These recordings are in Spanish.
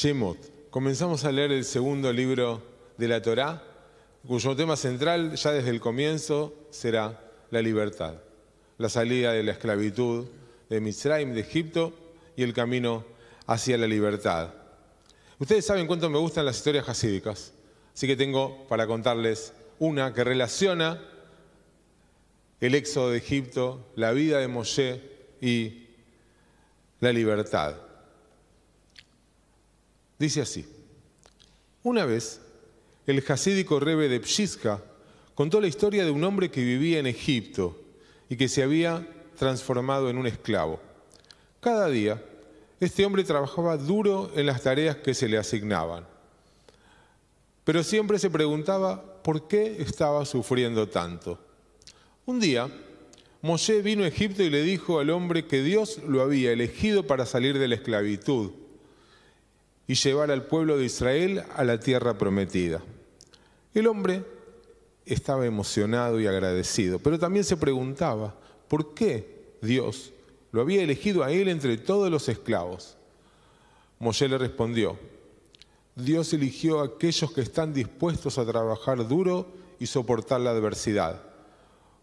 Shemot. Comenzamos a leer el segundo libro de la Torá, cuyo tema central ya desde el comienzo será la libertad, la salida de la esclavitud de Mitzrayim, de Egipto, y el camino hacia la libertad. Ustedes saben cuánto me gustan las historias hasídicas, así que tengo para contarles una que relaciona el éxodo de Egipto, la vida de Moshe y la libertad. Dice así, una vez el jasídico rebe de Pshiska contó la historia de un hombre que vivía en Egipto y que se había transformado en un esclavo. Cada día, este hombre trabajaba duro en las tareas que se le asignaban, pero siempre se preguntaba por qué estaba sufriendo tanto. Un día, Moshe vino a Egipto y le dijo al hombre que Dios lo había elegido para salir de la esclavitud y llevar al pueblo de Israel a la tierra prometida. El hombre estaba emocionado y agradecido, pero también se preguntaba, ¿por qué Dios lo había elegido a él entre todos los esclavos? Moshe le respondió, Dios eligió a aquellos que están dispuestos a trabajar duro y soportar la adversidad,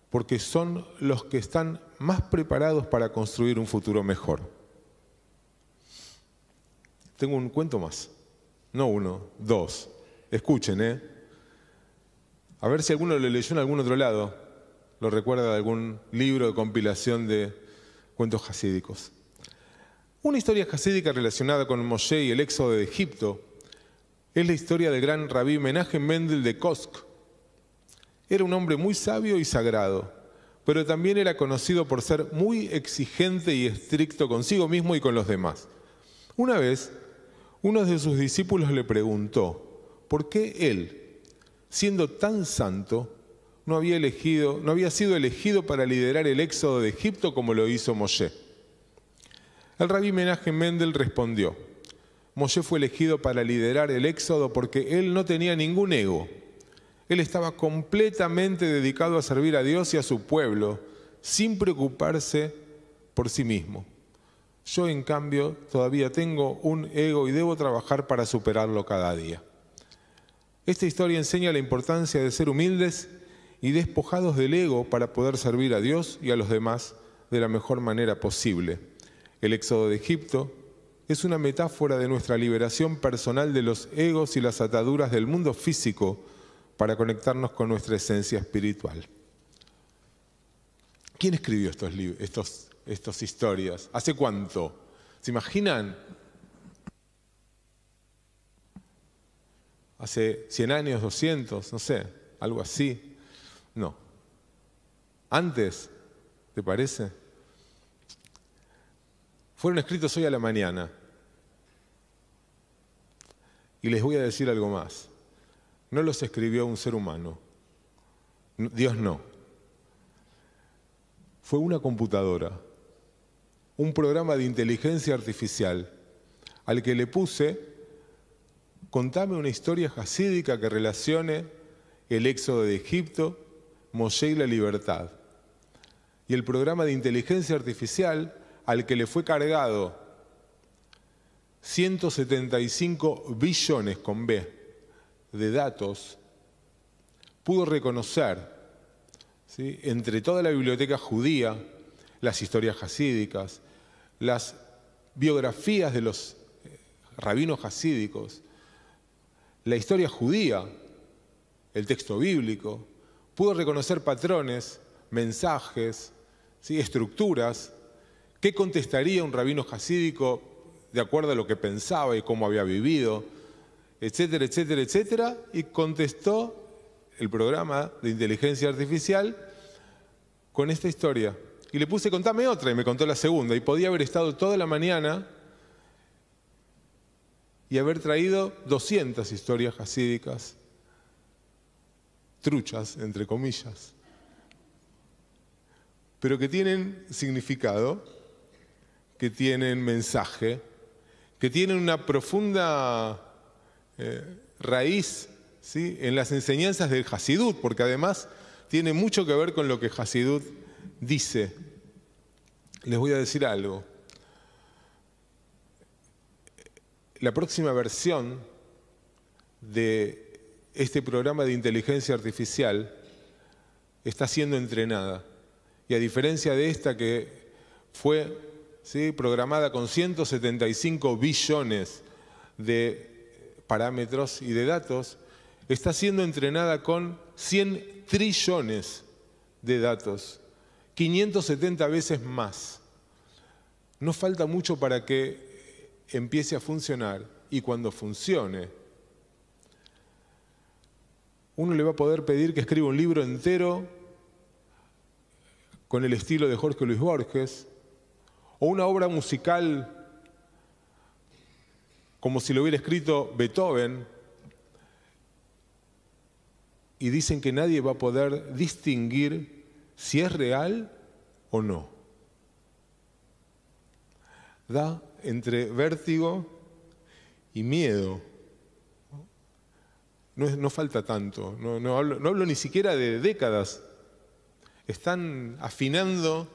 porque son los que están más preparados para construir un futuro mejor. Tengo un cuento más. No uno, dos. Escuchen, ¿eh? A ver si alguno lo leyó en algún otro lado. Lo recuerda de algún libro de compilación de cuentos hasídicos. Una historia hasídica relacionada con Moshe y el éxodo de Egipto es la historia del gran rabí Menaje Mendel de Kosk. Era un hombre muy sabio y sagrado, pero también era conocido por ser muy exigente y estricto consigo mismo y con los demás. Una vez, uno de sus discípulos le preguntó, ¿por qué él, siendo tan santo, no había, elegido, no había sido elegido para liderar el éxodo de Egipto como lo hizo Moshe? El rabí Menaje Mendel respondió, Moshe fue elegido para liderar el éxodo porque él no tenía ningún ego. Él estaba completamente dedicado a servir a Dios y a su pueblo, sin preocuparse por sí mismo. Yo, en cambio, todavía tengo un ego y debo trabajar para superarlo cada día. Esta historia enseña la importancia de ser humildes y despojados del ego para poder servir a Dios y a los demás de la mejor manera posible. El éxodo de Egipto es una metáfora de nuestra liberación personal de los egos y las ataduras del mundo físico para conectarnos con nuestra esencia espiritual. ¿Quién escribió estos, libros? estas historias? ¿Hace cuánto? ¿Se imaginan? Hace 100 años, 200, no sé, algo así. No. Antes, ¿te parece? Fueron escritos hoy a la mañana. Y les voy a decir algo más. No los escribió un ser humano. Dios no. Fue una computadora un programa de inteligencia artificial al que le puse, contame una historia jasídica que relacione el éxodo de Egipto, Moshe y la libertad. Y el programa de inteligencia artificial al que le fue cargado 175 billones con B de datos, pudo reconocer entre toda la biblioteca judía, las historias hasídicas, las biografías de los eh, rabinos hasídicos, la historia judía, el texto bíblico, pudo reconocer patrones, mensajes, ¿sí? estructuras. ¿Qué contestaría un rabino hasídico de acuerdo a lo que pensaba y cómo había vivido? Etcétera, etcétera, etcétera. Y contestó el programa de inteligencia artificial con esta historia. Y le puse, contame otra, y me contó la segunda. Y podía haber estado toda la mañana y haber traído 200 historias hasídicas, truchas, entre comillas, pero que tienen significado, que tienen mensaje, que tienen una profunda eh, raíz ¿sí? en las enseñanzas del Hasidut, porque además tiene mucho que ver con lo que Hasidut dice, les voy a decir algo, la próxima versión de este programa de inteligencia artificial está siendo entrenada. Y a diferencia de esta que fue programada con 175 billones de parámetros y de datos, está siendo entrenada con 100 trillones de datos. 570 veces más. No falta mucho para que empiece a funcionar y cuando funcione, uno le va a poder pedir que escriba un libro entero con el estilo de Jorge Luis Borges o una obra musical como si lo hubiera escrito Beethoven y dicen que nadie va a poder distinguir si es real o no. Da entre vértigo y miedo. No, falta tanto, no, hablo, no hablo ni siquiera de décadas. Están afinando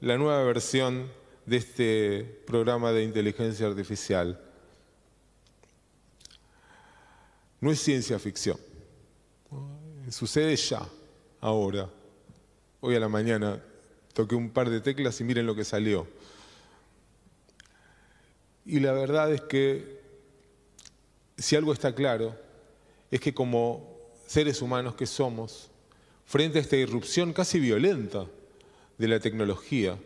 la nueva versión de este programa de inteligencia artificial. No es ciencia ficción, sucede ya, ahora hoy a la mañana toqué un par de teclas y miren lo que salió. Y la verdad es que si algo está claro, es que como seres humanos que somos, frente a esta irrupción casi violenta de la tecnología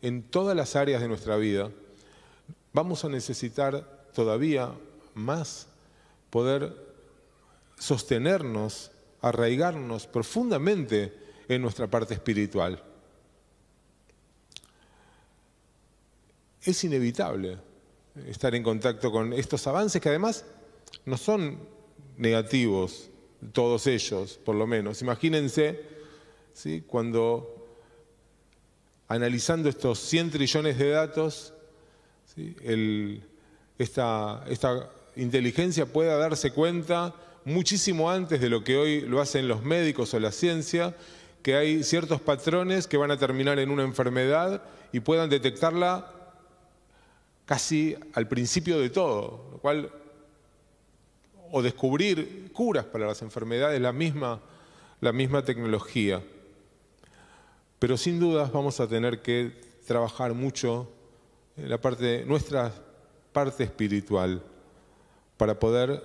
en todas las áreas de nuestra vida, vamos a necesitar todavía más poder sostenernos, arraigarnos profundamente en nuestra parte espiritual. Es inevitable estar en contacto con estos avances que además no son negativos, todos ellos por lo menos. Imagínense cuando analizando estos 100 trillones de datos, esta, esta inteligencia pueda darse cuenta muchísimo antes de lo que hoy lo hacen los médicos o la ciencia que hay ciertos patrones que van a terminar en una enfermedad y puedan detectarla casi al principio de todo, lo cual o descubrir curas para las enfermedades, la misma, la misma tecnología. Pero sin dudas vamos a tener que trabajar mucho en la parte, nuestra parte espiritual para poder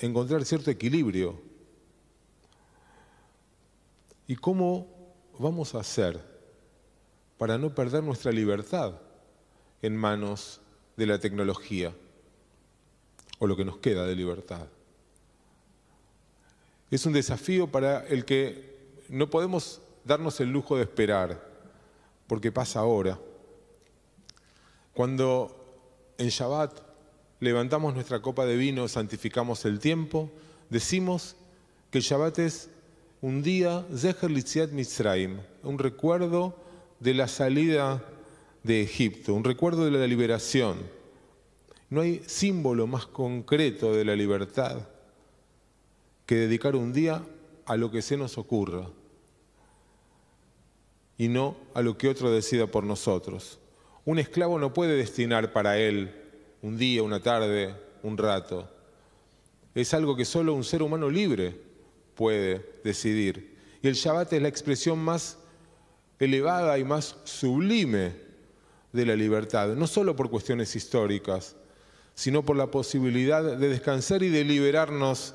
encontrar cierto equilibrio ¿Y cómo vamos a hacer para no perder nuestra libertad en manos de la tecnología o lo que nos queda de libertad? Es un desafío para el que no podemos darnos el lujo de esperar, porque pasa ahora. Cuando en Shabbat levantamos nuestra copa de vino, santificamos el tiempo, decimos que el Shabbat es un día un recuerdo de la salida de Egipto, un recuerdo de la liberación. No hay símbolo más concreto de la libertad que dedicar un día a lo que se nos ocurra y no a lo que otro decida por nosotros. Un esclavo no puede destinar para él un día, una tarde, un rato. Es algo que solo un ser humano libre puede decidir. Y el Shabbat es la expresión más elevada y más sublime de la libertad, no solo por cuestiones históricas, sino por la posibilidad de descansar y de liberarnos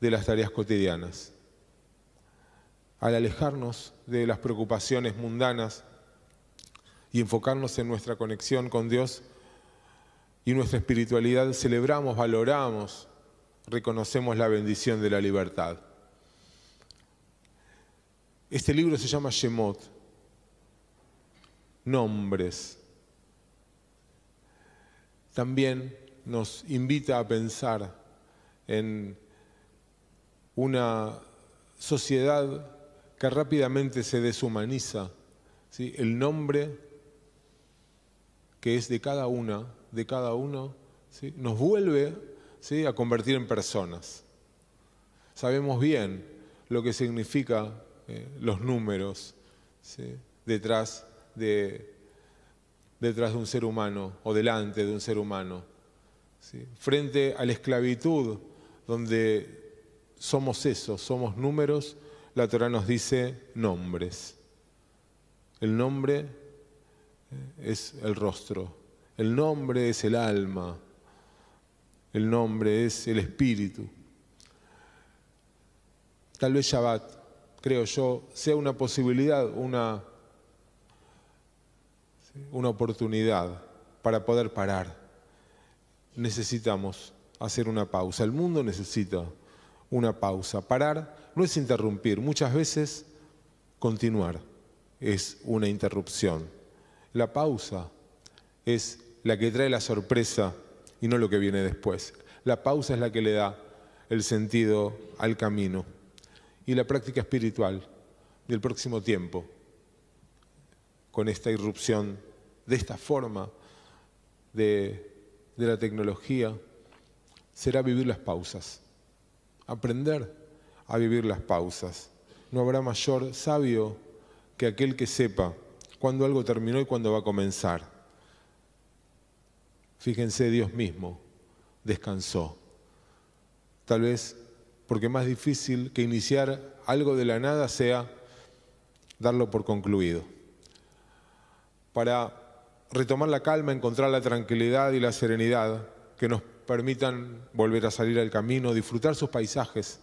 de las tareas cotidianas. Al alejarnos de las preocupaciones mundanas y enfocarnos en nuestra conexión con Dios y nuestra espiritualidad, celebramos, valoramos, reconocemos la bendición de la libertad. Este libro se llama Shemot, nombres. También nos invita a pensar en una sociedad que rápidamente se deshumaniza. ¿sí? El nombre que es de cada una, de cada uno, nos vuelve a convertir en personas. Sabemos bien lo que significa eh, los números detrás, de, de un ser humano o delante de un ser humano. Frente a la esclavitud, donde somos eso, somos números, la Torah nos dice nombres. El nombre eh, es el rostro, el nombre es el alma, el nombre, es el espíritu. Tal vez Shabbat, creo yo, sea una posibilidad, una, una oportunidad para poder parar. Necesitamos hacer una pausa. El mundo necesita una pausa. Parar no es interrumpir, muchas veces continuar es una interrupción. La pausa es la que trae la sorpresa y no lo que viene después. La pausa es la que le da el sentido al camino y la práctica espiritual del próximo tiempo, con esta irrupción de esta forma de, la tecnología, será vivir las pausas, aprender a vivir las pausas. No habrá mayor sabio que aquel que sepa cuándo algo terminó y cuándo va a comenzar. Fíjense, Dios mismo descansó. Tal vez porque más difícil que iniciar algo de la nada sea darlo por concluido. Para retomar la calma, encontrar la tranquilidad y la serenidad que nos permitan volver a salir al camino, disfrutar sus paisajes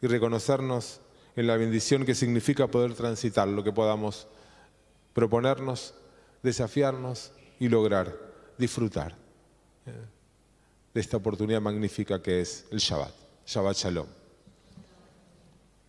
y reconocernos en la bendición que significa poder transitar lo que podamos proponernos, desafiarnos y lograr disfrutar eh, de esta oportunidad magnífica que es el Shabbat. Shabbat Shalom.